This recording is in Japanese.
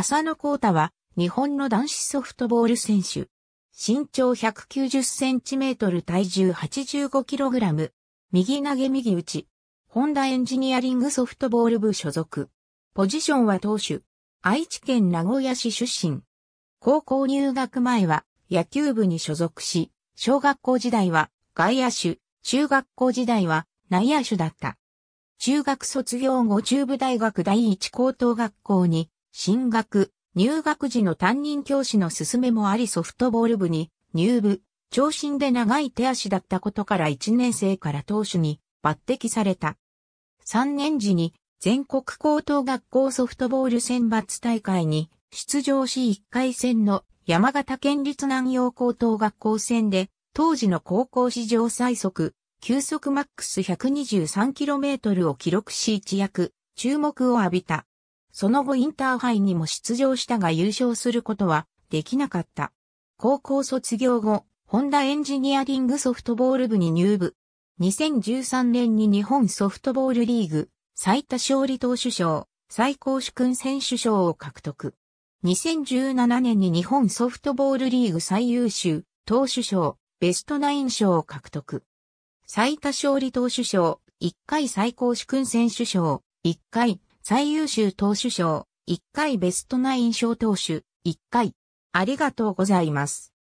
浅野幸太は日本の男子ソフトボール選手。身長190センチメートル体重85キログラム。右投げ右打ち。ホンダエンジニアリングソフトボール部所属。ポジションは投手。愛知県名古屋市出身。高校入学前は野球部に所属し、小学校時代は外野手、中学校時代は内野手だった。中学卒業後中部大学第一高等学校に進学、入学時の担任教師の勧めもありソフトボール部に入部、長身で長い手足だったことから1年生から投手に抜擢された。3年時に全国高等学校ソフトボール選抜大会に出場し1回戦の山形県立南洋高等学校戦で当時の高校史上最速、球速マックス 123km を記録し一躍注目を浴びた。その後インターハイにも出場したが優勝することはできなかった。高校卒業後、ホンダエンジニアリングソフトボール部に入部。2013年に日本ソフトボールリーグ最多勝利投手賞、最高主君選手賞を獲得。2017年に日本ソフトボールリーグ最優秀投手賞、ベストナイン賞を獲得。最多勝利投手賞、1回最高主君選手賞、1回最優秀投手賞、1回ベストナイン賞投手、1回。ありがとうございます。